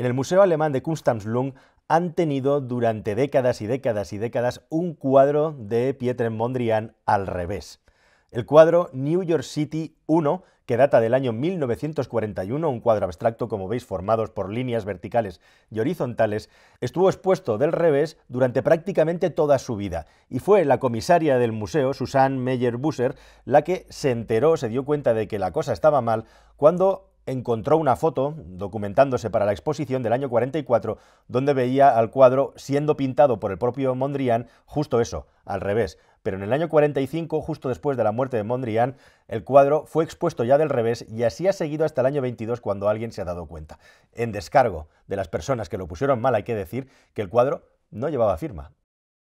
En el Museo Alemán de Kunsthammerslund han tenido durante décadas y décadas y décadas un cuadro de Pietre Mondrian al revés. El cuadro New York City 1, que data del año 1941, un cuadro abstracto, como veis, formados por líneas verticales y horizontales, estuvo expuesto del revés durante prácticamente toda su vida. Y fue la comisaria del museo, Susanne Meyer-Busser, la que se enteró, se dio cuenta de que la cosa estaba mal, cuando encontró una foto, documentándose para la exposición del año 44, donde veía al cuadro siendo pintado por el propio Mondrian, justo eso, al revés. Pero en el año 45, justo después de la muerte de Mondrian, el cuadro fue expuesto ya del revés y así ha seguido hasta el año 22 cuando alguien se ha dado cuenta. En descargo de las personas que lo pusieron mal, hay que decir que el cuadro no llevaba firma,